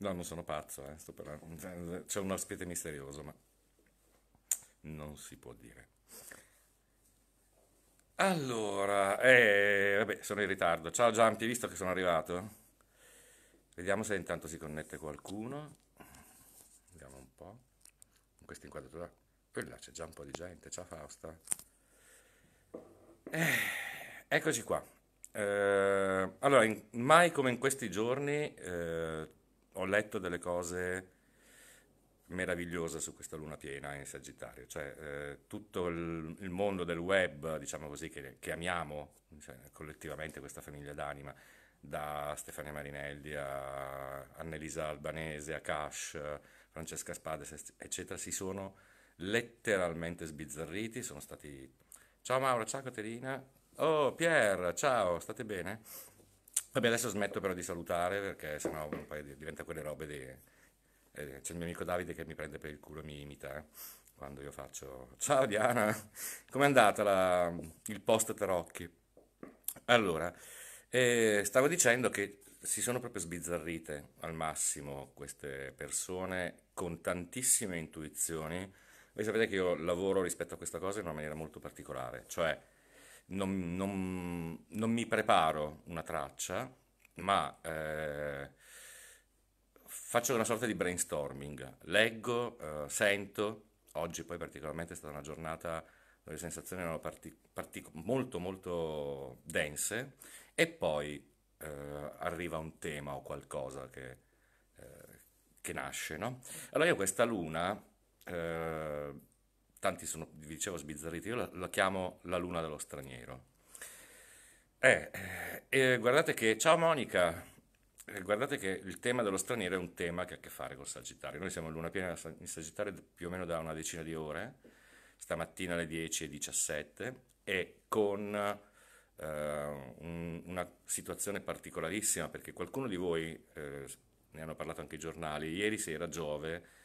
No, non sono pazzo, eh, sto per... c'è un ospite misterioso, ma non si può dire. Allora, eh, vabbè, sono in ritardo. Ciao Giampi, hai visto che sono arrivato? Vediamo se intanto si connette qualcuno. Vediamo un po'. questa inquadratura. E c'è già un po' di gente. Ciao Fausta. Eh, eccoci qua. Eh, allora, in, mai come in questi giorni, eh, ho letto delle cose meravigliose su questa luna piena in Sagittario, cioè eh, tutto il, il, mondo del web, diciamo così, che, che amiamo cioè, collettivamente questa famiglia d'anima, da Stefania Marinelli a Annelisa Albanese, a Cash, Francesca Spades, eccetera, si sono letteralmente sbizzarriti, sono stati... Ciao Mauro, ciao Caterina, oh Pier, ciao, state bene? Vabbè, adesso smetto però di salutare perché sennò poi diventa quelle robe di... Eh, c'è il mio amico Davide che mi prende per il culo e mi imita eh, quando io faccio... Ciao Diana, com'è andata la... il post tarocchi? Allora, eh, stavo dicendo che si sono proprio sbizzarrite al massimo queste persone con tantissime intuizioni. Voi sapete che io lavoro rispetto a questa cosa in una maniera molto particolare, cioè non, non, non mi preparo una traccia, ma eh, faccio una sorta di brainstorming, leggo, eh, sento, oggi poi particolarmente è stata una giornata dove le sensazioni erano parti, parti, molto molto dense e poi eh, arriva un tema o qualcosa che, eh, che nasce. No? Allora io questa luna eh, tanti sono, vi dicevo, sbizzarriti, io la, la chiamo la luna dello straniero. Eh, eh, guardate che, ciao Monica, eh, guardate che il tema dello straniero è un tema che ha a che fare col Sagittario. Noi siamo in luna piena in Sagittario più o meno da una decina di ore, stamattina alle 10.17, e con eh, un, una situazione particolarissima, perché qualcuno di voi, eh, ne hanno parlato anche i giornali, ieri sera Giove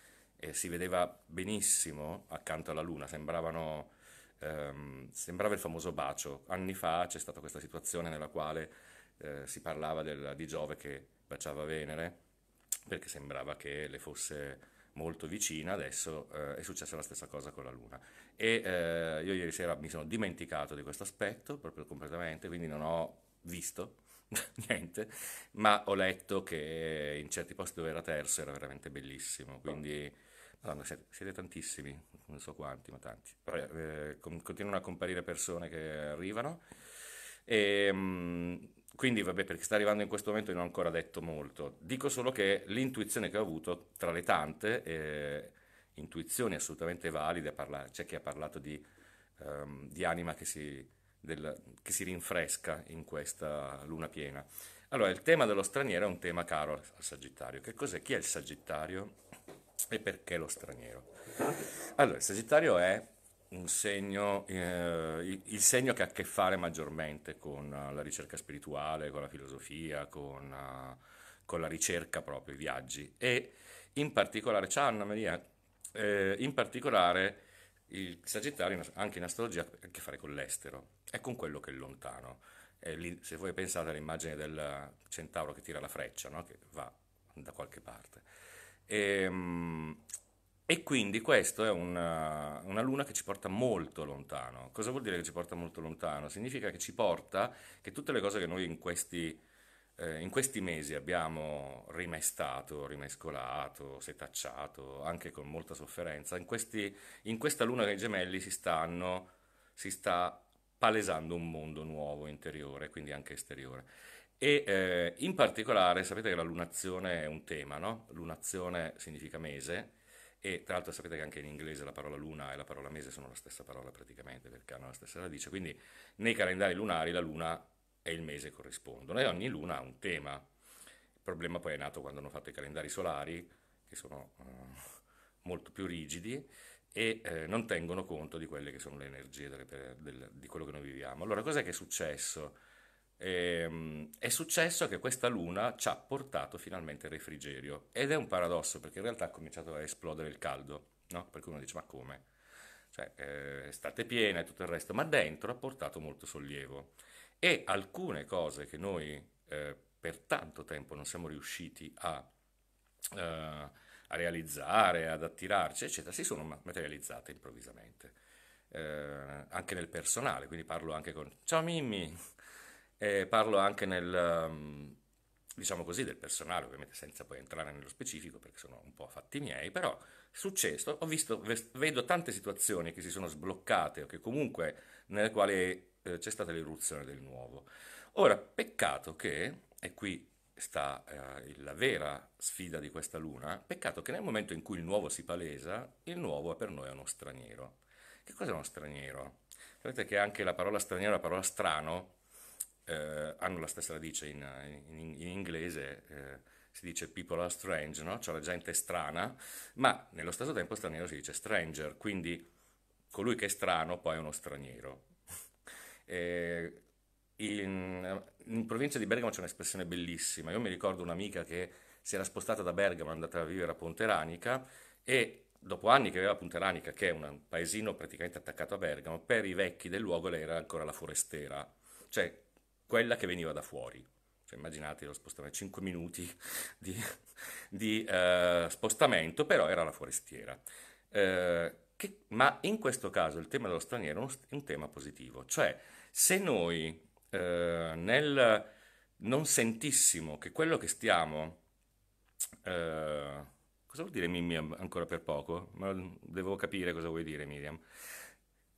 e si vedeva benissimo accanto alla luna, sembravano, ehm, sembrava il famoso bacio. Anni fa c'è stata questa situazione nella quale eh, si parlava del, di Giove che baciava Venere perché sembrava che le fosse molto vicina, adesso eh, è successa la stessa cosa con la Luna. E eh, io ieri sera mi sono dimenticato di questo aspetto, proprio completamente, quindi non ho visto niente, ma ho letto che in certi posti dove era terzo era veramente bellissimo, quindi Madonna, siete tantissimi, non so quanti, ma tanti. Vabbè, eh, continuano a comparire persone che arrivano. E, ehm, quindi, vabbè, perché sta arrivando in questo momento non ho ancora detto molto. Dico solo che l'intuizione che ho avuto, tra le tante, eh, intuizioni assolutamente valide, parla- c'è chi ha parlato di, um, di anima che si, del, che si rinfresca in questa luna piena. Allora, il tema dello straniero è un tema caro al Sagittario. Che cos'è? Chi è il Sagittario? E perché lo straniero? Allora, il Sagittario è un segno, eh, il segno che ha a che fare maggiormente con eh, la ricerca spirituale, con la filosofia, con, uh, con la ricerca proprio, i viaggi. E in particolare, ciao Anna Maria, eh, in particolare il Sagittario, anche in astrologia, ha a che fare con l'estero e con quello che è lontano. Lì, se voi pensate all'immagine del centauro che tira la freccia, no? che va da qualche parte. E, ehm, e quindi questa è una, una, luna che ci porta molto lontano. Cosa vuol dire che ci porta molto lontano? Significa che ci porta che tutte le cose che noi in questi, eh, in questi mesi abbiamo rimestato, rimescolato, setacciato, anche con molta sofferenza, in, questi, in questa luna dei gemelli si, stanno, si sta palesando un mondo nuovo interiore, quindi anche esteriore. E eh, in particolare sapete che la lunazione è un tema, no? Lunazione significa mese e tra l'altro sapete che anche in inglese la parola luna e la parola mese sono la stessa parola praticamente perché hanno la stessa radice, quindi nei calendari lunari la luna e il mese corrispondono e ogni luna ha un tema. Il problema poi è nato quando hanno fatto i calendari solari che sono eh, molto più rigidi e eh, non tengono conto di quelle che sono le energie delle, del, di quello che noi viviamo. Allora cos'è che è successo? E, ehm, è successo che questa luna ci ha portato finalmente il refrigerio ed è un paradosso perché in realtà ha cominciato a esplodere il caldo, no? perché uno dice ma come? Cioè, eh, estate piena e tutto il resto, ma dentro ha portato molto sollievo e alcune cose che noi eh, per tanto tempo non siamo riusciti a, eh, a, realizzare, ad attirarci, eccetera, si sono materializzate improvvisamente. Eh, anche nel personale, quindi parlo anche con ciao Mimmi, eh, parlo anche nel, ehm, diciamo così, del personale, ovviamente senza poi entrare nello specifico perché sono un po' fatti miei, però successo, ho visto, vedo tante situazioni che si sono sbloccate o che comunque nelle quali eh, c'è stata l'irruzione del nuovo. Ora, peccato che, e qui sta eh, la vera sfida di questa luna, peccato che nel momento in cui il nuovo si palesa, il nuovo è per noi uno straniero. Che cos'è uno straniero? Sapete che anche la parola straniero, la parola strano, eh, hanno la stessa radice in, in, in inglese, eh, si dice people are strange, no? cioè la gente è strana, ma nello stesso tempo straniero si dice stranger, quindi colui che è strano poi è uno straniero. eh, in, in, provincia di Bergamo c'è un'espressione bellissima, io mi ricordo un'amica che si era spostata da Bergamo, è andata a vivere a Ponteranica e dopo anni che aveva Ponteranica, che è un paesino praticamente attaccato a Bergamo, per i vecchi del luogo lei era ancora la forestera. Cioè, quella che veniva da fuori. Cioè, immaginate lo spostamento, 5 minuti di, di eh, spostamento, però era la forestiera. Eh, che, ma in questo caso il tema dello straniero è un, tema positivo, cioè se noi eh, nel non sentissimo che quello che stiamo... Eh, cosa vuol dire Mimmi ancora per poco? Ma devo capire cosa vuoi dire Miriam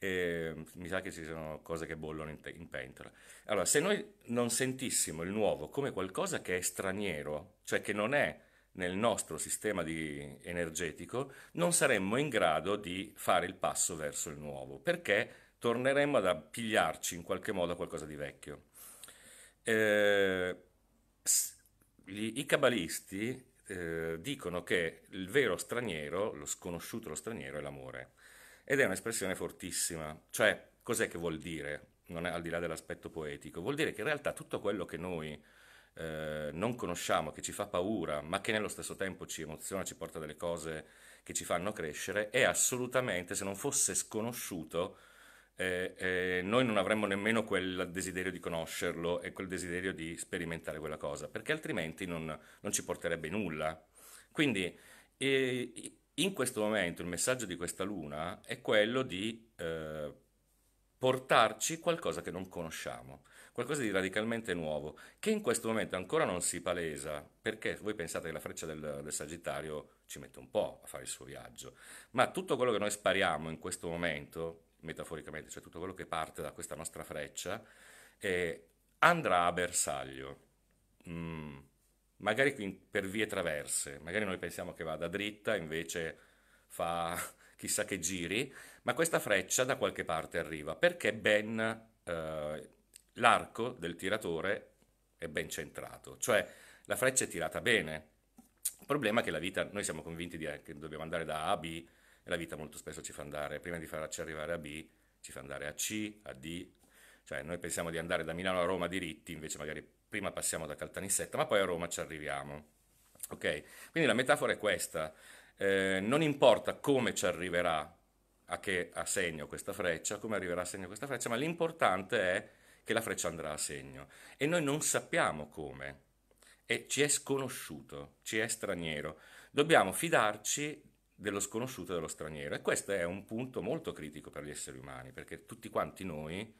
e ehm, mi sa che ci sono cose che bollono in, te- in, pentola. Allora, se noi non sentissimo il nuovo come qualcosa che è straniero, cioè che non è nel nostro sistema di- energetico, non saremmo in grado di fare il passo verso il nuovo, perché torneremmo ad appigliarci in qualche modo a qualcosa di vecchio. Eh, gli, I cabalisti eh, dicono che il vero straniero, lo sconosciuto, lo straniero è l'amore ed è un'espressione fortissima. Cioè, cos'è che vuol dire? Non è al di là dell'aspetto poetico, vuol dire che in realtà tutto quello che noi eh, non conosciamo, che ci fa paura, ma che nello stesso tempo ci emoziona, ci porta delle cose che ci fanno crescere, è assolutamente, se non fosse sconosciuto, eh, eh, noi non avremmo nemmeno quel desiderio di conoscerlo e quel desiderio di sperimentare quella cosa, perché altrimenti non, non ci porterebbe nulla. Quindi eh, in questo momento il messaggio di questa luna è quello di eh, portarci qualcosa che non conosciamo, qualcosa di radicalmente nuovo, che in questo momento ancora non si palesa, perché voi pensate che la freccia del, del Sagittario ci mette un po' a fare il suo viaggio, ma tutto quello che noi spariamo in questo momento, metaforicamente, cioè tutto quello che parte da questa nostra freccia, eh, andrà a bersaglio. Mm magari per vie traverse, magari noi pensiamo che vada dritta, invece fa chissà che giri, ma questa freccia da qualche parte arriva perché ben eh, l'arco del tiratore è ben centrato, cioè la freccia è tirata bene. Il problema è che la vita, noi siamo convinti di, eh, che dobbiamo andare da A a B e la vita molto spesso ci fa andare, prima di farci arrivare a B, ci fa andare a C, a D, cioè noi pensiamo di andare da Milano a Roma diritti, invece magari prima passiamo da Caltanissetta, ma poi a Roma ci arriviamo. Ok? Quindi la metafora è questa. Eh, non importa come ci arriverà, a che a segno questa freccia, come arriverà a segno questa freccia, ma l'importante è che la freccia andrà a segno. E noi non sappiamo come. E ci è sconosciuto, ci è straniero. Dobbiamo fidarci dello sconosciuto e dello straniero. E questo è un punto molto critico per gli esseri umani, perché tutti quanti noi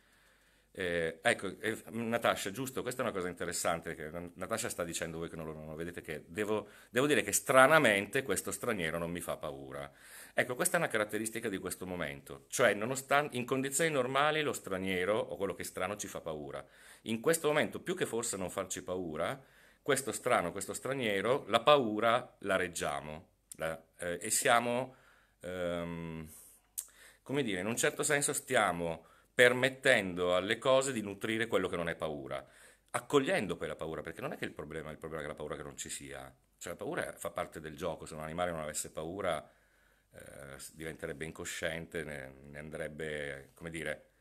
eh, ecco, eh, Natasha, giusto, questa è una cosa interessante che Natasha sta dicendo voi che non lo, non vedete, che devo, devo, dire che stranamente questo straniero non mi fa paura. Ecco, questa è una caratteristica di questo momento, cioè nonostante, in condizioni normali lo straniero o quello che è strano ci fa paura. In questo momento, più che forse non farci paura, questo strano, questo straniero, la paura la reggiamo la, eh, e siamo, ehm, come dire, in un certo senso stiamo permettendo alle cose di nutrire quello che non è paura, accogliendo poi la paura, perché non è che il problema, il problema è che la paura che non ci sia, cioè la paura fa parte del gioco, se un animale non avesse paura eh, diventerebbe incosciente, ne, ne andrebbe, come dire,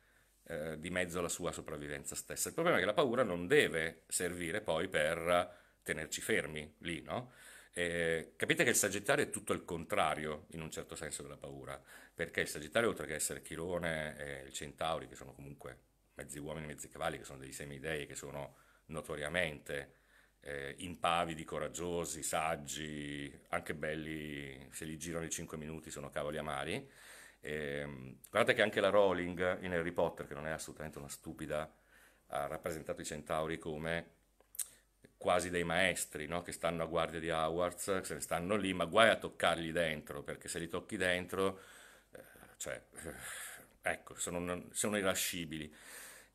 eh, di mezzo alla sua sopravvivenza stessa. Il problema è che la paura non deve servire poi per tenerci fermi lì, no? Eh, capite che il Sagittario è tutto il contrario, in un certo senso, della paura, perché il Sagittario, oltre che essere Chirone e il Centauri, che sono comunque mezzi uomini, mezzi cavalli, che sono dei semidei, che sono notoriamente eh, impavidi, coraggiosi, saggi, anche belli, se li girano i 5 minuti sono cavoli amari. Eh, guardate che anche la Rowling in Harry Potter, che non è assolutamente una stupida, ha rappresentato i centauri come quasi dei maestri no? che stanno a guardia di Howards, se ne stanno lì, ma guai a toccarli dentro, perché se li tocchi dentro, eh, cioè, eh, ecco, sono, sono irascibili.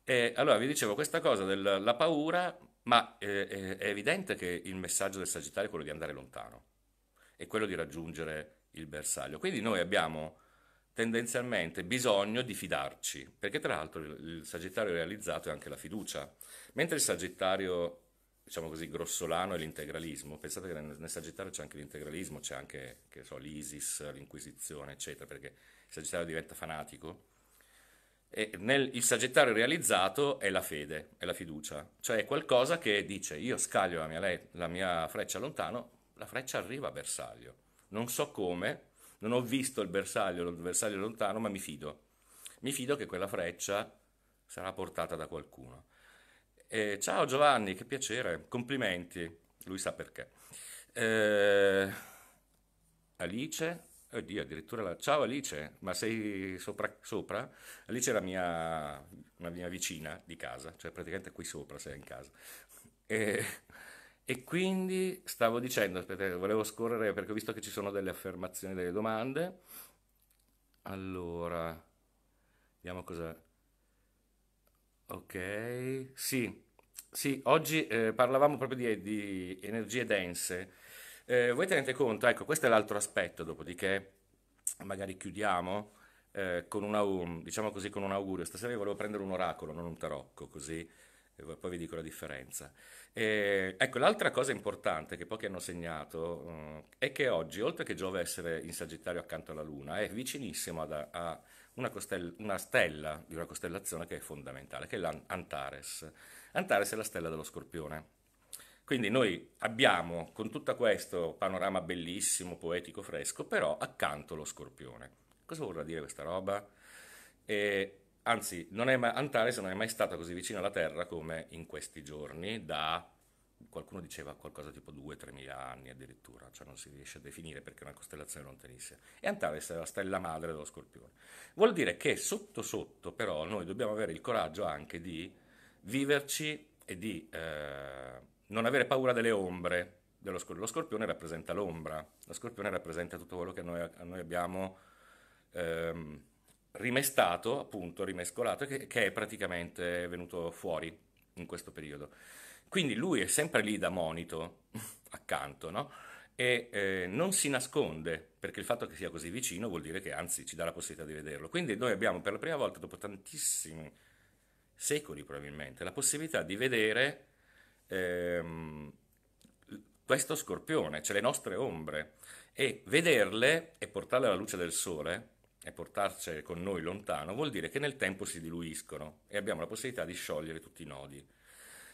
E allora vi dicevo questa cosa della paura, ma eh, eh, è evidente che il messaggio del Sagittario è quello di andare lontano, è quello di raggiungere il bersaglio. Quindi noi abbiamo tendenzialmente bisogno di fidarci, perché tra l'altro il Sagittario realizzato è anche la fiducia, mentre il Sagittario diciamo così, grossolano è l'integralismo. Pensate che nel, nel Sagittario c'è anche l'integralismo, c'è anche, so, l'Isis, l'Inquisizione, eccetera, perché il Sagittario diventa fanatico. E nel, il Sagittario realizzato è la fede, è la fiducia, cioè è qualcosa che dice io scaglio la mia, la mia freccia lontano, la freccia arriva a bersaglio. Non so come, non ho visto il bersaglio, il bersaglio lontano, ma mi fido. Mi fido che quella freccia sarà portata da qualcuno. Eh, ciao Giovanni, che piacere, complimenti, lui sa perché. Eh, Alice, oddio, addirittura la... Ciao Alice, ma sei sopra, sopra? Alice è la mia, una mia vicina di casa, cioè praticamente qui sopra sei in casa. E, e quindi stavo dicendo, aspetta, volevo scorrere perché ho visto che ci sono delle affermazioni, delle domande. Allora, vediamo cosa... Ok, sì, sì, oggi eh, parlavamo proprio di, di energie dense. Eh, voi tenete conto, ecco, questo è l'altro aspetto, dopodiché magari chiudiamo eh, con un, diciamo così, con un augurio. Stasera io volevo prendere un oracolo, non un tarocco, così poi vi dico la differenza. Eh, ecco, l'altra cosa importante che pochi hanno segnato eh, è che oggi, oltre che Giove essere in Sagittario accanto alla Luna, è vicinissimo ad, a, una, costella, una stella di una costellazione che è fondamentale, che è l'Antares. Antares è la stella dello scorpione. Quindi noi abbiamo con tutto questo panorama bellissimo, poetico, fresco, però accanto lo scorpione. Cosa vorrà dire questa roba? E, anzi, non mai, Antares non è mai stata così vicina alla Terra come in questi giorni, da qualcuno diceva qualcosa tipo 2-3 mila anni addirittura, cioè non si riesce a definire perché è una costellazione lontanissima. E Antares è la stella madre dello Scorpione. Vuol dire che sotto sotto però noi dobbiamo avere il coraggio anche di viverci e di eh, non avere paura delle ombre. Dello scorpione. Lo scorpione rappresenta l'ombra, lo scorpione rappresenta tutto quello che noi, noi abbiamo ehm, rimestato, appunto, rimescolato, che, che è praticamente venuto fuori in questo periodo. Quindi lui è sempre lì da monito, accanto, no? E eh, non si nasconde, perché il fatto che sia così vicino vuol dire che anzi ci dà la possibilità di vederlo. Quindi noi abbiamo per la prima volta, dopo tantissimi secoli probabilmente, la possibilità di vedere ehm, questo scorpione, cioè le nostre ombre, e vederle e portarle alla luce del sole e portarcele con noi lontano vuol dire che nel tempo si diluiscono e abbiamo la possibilità di sciogliere tutti i nodi.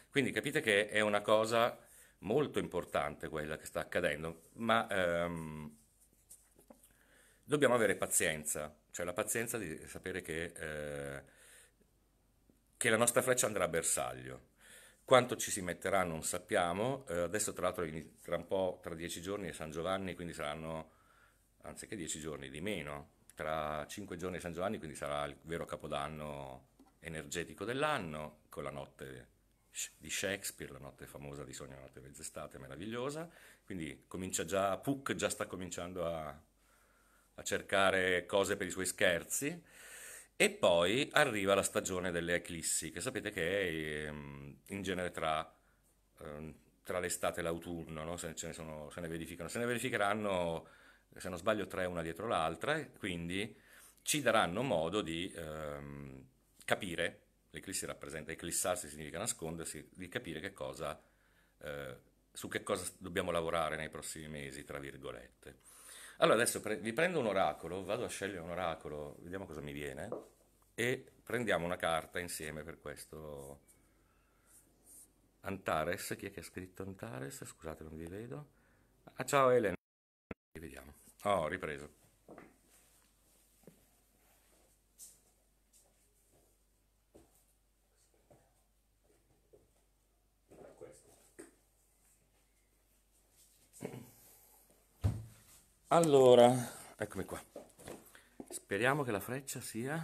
Quindi capite che è una cosa molto importante quella che sta accadendo, ma ehm, dobbiamo avere pazienza, cioè la pazienza di sapere che, eh, che la nostra freccia andrà a bersaglio. Quanto ci si metterà non sappiamo, eh, adesso tra l'altro tra un po', tra dieci giorni è San Giovanni, quindi saranno, anziché dieci giorni, di meno, tra cinque giorni è San Giovanni, quindi sarà il vero capodanno energetico dell'anno, con la notte di Shakespeare, la notte famosa di Sogno notte mezz'estate, meravigliosa, quindi comincia già, Puck già sta cominciando a, a cercare cose per i suoi scherzi, e poi arriva la stagione delle eclissi, che sapete che è ehm, in genere tra, ehm, tra l'estate e l'autunno, no? se, ne sono, se, ne verificano. Se ne verificheranno, se non sbaglio, tre una dietro l'altra, quindi ci daranno modo di ehm, capire l'eclissi rappresenta, eclissarsi significa nascondersi, di capire che cosa, eh, su che cosa dobbiamo lavorare nei prossimi mesi, tra virgolette. Allora adesso pre- vi prendo un oracolo, vado a scegliere un oracolo, vediamo cosa mi viene, e prendiamo una carta insieme per questo. Antares, chi è che ha scritto Antares? Scusate, non vi vedo. Ah, ciao Elena, vediamo. Oh, ho oh, ripreso. Allora, eccomi qua. Speriamo che la freccia sia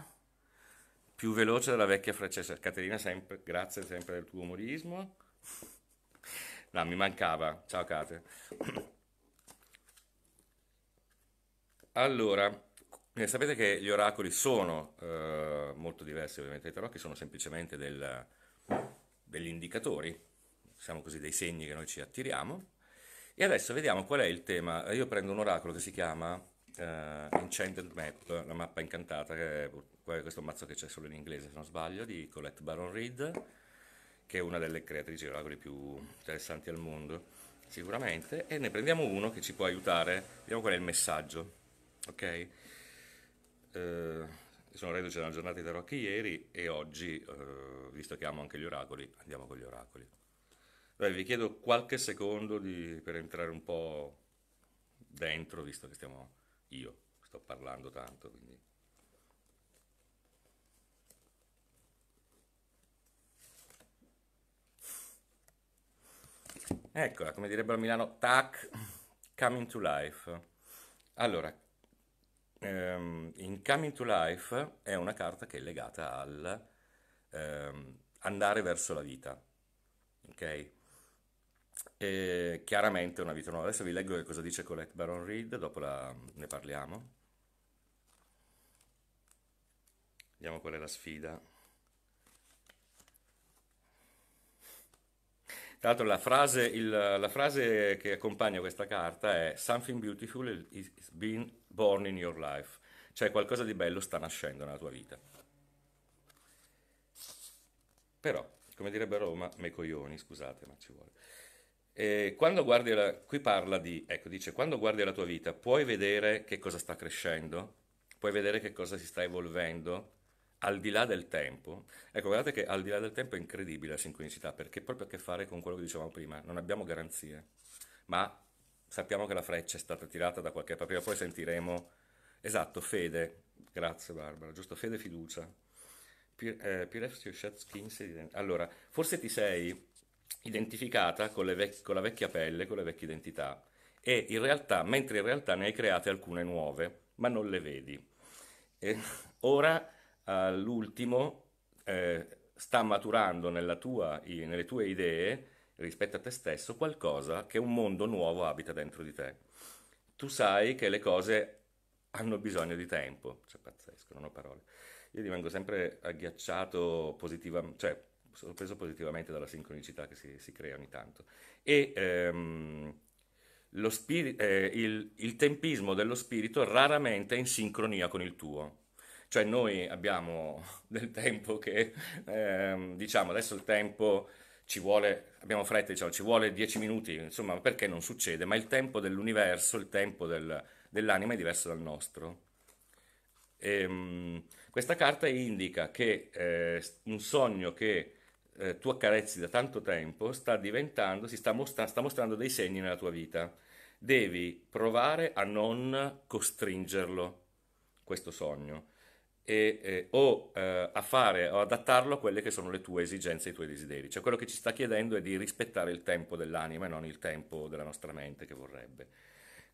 più veloce della vecchia freccia. Cioè, Caterina, sempre, grazie sempre del tuo umorismo. No, mi mancava. Ciao Cate. Allora, eh, sapete che gli oracoli sono eh, molto diversi ovviamente dai tarocchi, sono semplicemente del, degli indicatori, siamo così dei segni che noi ci attiriamo e adesso vediamo qual è il tema. Io prendo un oracolo che si chiama uh, Enchanted Map, la mappa incantata, che è questo mazzo che c'è solo in inglese se non sbaglio, di Colette Baron Reed, che è una delle creatrici di oracoli più interessanti al mondo, sicuramente. E ne prendiamo uno che ci può aiutare, vediamo qual è il messaggio. Ok? Uh, sono reduce da una giornata di tarocchi ieri e oggi, uh, visto che amo anche gli oracoli, andiamo con gli oracoli. Beh, vi chiedo qualche secondo di, per entrare un po' dentro, visto che stiamo io, sto parlando tanto, quindi... Eccola, come direbbe a Milano, tac, coming to life. Allora, ehm, in coming to life è una carta che è legata al ehm, andare verso la vita, ok? E chiaramente una vita nuova. Adesso vi leggo cosa dice Colette Baron Reed, dopo la, ne parliamo. Vediamo qual è la sfida. Tra l'altro la frase, il, la frase che accompagna questa carta è Something beautiful is being born in your life, cioè qualcosa di bello sta nascendo nella tua vita. Però, come direbbe Roma, me coglioni, scusate, ma ci vuole. E quando guardi la, qui parla di, ecco, dice, quando guardi la tua vita puoi vedere che cosa sta crescendo, puoi vedere che cosa si sta evolvendo al di là del tempo. Ecco, guardate che al di là del tempo è incredibile la sincronicità, perché è proprio a che fare con quello che dicevamo prima, non abbiamo garanzie, ma sappiamo che la freccia è stata tirata da qualche parte, poi sentiremo, esatto, fede, grazie Barbara, giusto, fede e fiducia. Eh, allora, forse ti sei identificata con, vec- con la vecchia pelle, con le vecchie identità, e in realtà, mentre in realtà ne hai create alcune nuove, ma non le vedi. E ora all'ultimo eh, sta maturando tua, nelle tue idee rispetto a te stesso qualcosa che un mondo nuovo abita dentro di te. Tu sai che le cose hanno bisogno di tempo, cioè pazzesco, non ho parole. Io rimango sempre agghiacciato positivamente, cioè sorpreso positivamente dalla sincronicità che si, si crea ogni tanto. E ehm, spiri- eh, il, il tempismo dello spirito raramente è in sincronia con il tuo cioè noi abbiamo del tempo che ehm, diciamo adesso il tempo ci vuole abbiamo fretta diciamo ci vuole dieci minuti insomma perché non succede ma il tempo dell'universo il tempo del, dell'anima è diverso dal nostro e, ehm, questa carta indica che eh, un sogno che eh, tu accarezzi da tanto tempo sta diventando, si sta, mostra- sta mostrando dei segni nella tua vita. Devi provare a non costringerlo, questo sogno, e, eh, o eh, a fare o adattarlo a quelle che sono le tue esigenze i tuoi desideri. Cioè quello che ci sta chiedendo è di rispettare il tempo dell'anima e non il tempo della nostra mente che vorrebbe.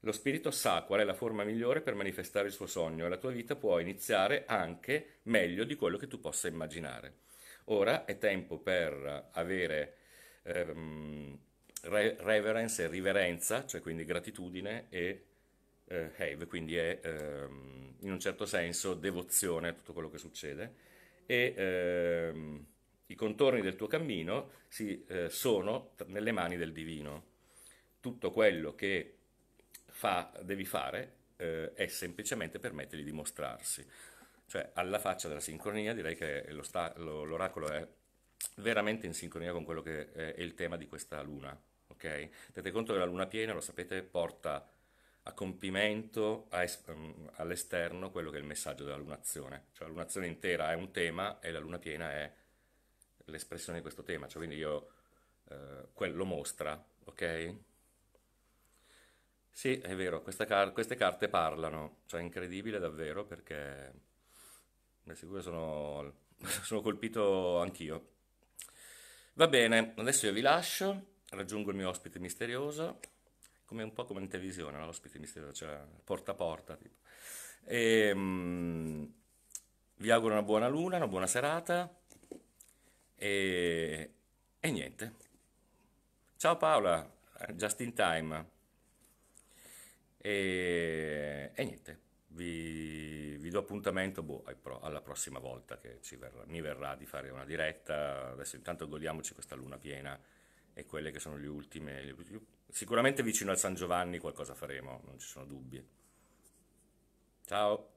Lo spirito sa qual è la forma migliore per manifestare il suo sogno e la tua vita può iniziare anche meglio di quello che tu possa immaginare. Ora è tempo per avere ehm, reverence e riverenza, cioè quindi gratitudine e eh, have, quindi è ehm, in un certo senso devozione a tutto quello che succede e ehm, i contorni del tuo cammino si, eh, sono nelle mani del divino. Tutto quello che fa, devi fare eh, è semplicemente permettergli di mostrarsi. Cioè, alla faccia della sincronia, direi che lo sta, lo, l'oracolo è veramente in sincronia con quello che è il tema di questa luna. ok Tenete conto che la luna piena, lo sapete, porta a compimento a es- mm, all'esterno quello che è il messaggio della lunazione. Cioè la lunazione intera è un tema e la luna piena è l'espressione di questo tema. Cioè quindi io eh, quello mostra, ok? Sì, è vero, car- queste carte parlano, cioè è incredibile davvero perché Beh, sicuro sono, sono colpito anch'io. Va bene, adesso io vi lascio, raggiungo il mio ospite misterioso, come un po' come in televisione, no? l'ospite misterioso, cioè porta a porta. Tipo. E, um, vi auguro una buona luna, una buona serata e, e niente. Ciao Paola, eh, just in time. E, e niente vi, vi do appuntamento boh, alla prossima volta che verrà, mi verrà di fare una diretta. Adesso intanto godiamoci questa luna piena e quelle che sono le ultime. Le ultime. Sicuramente vicino al San Giovanni qualcosa faremo, non ci sono dubbi. Ciao!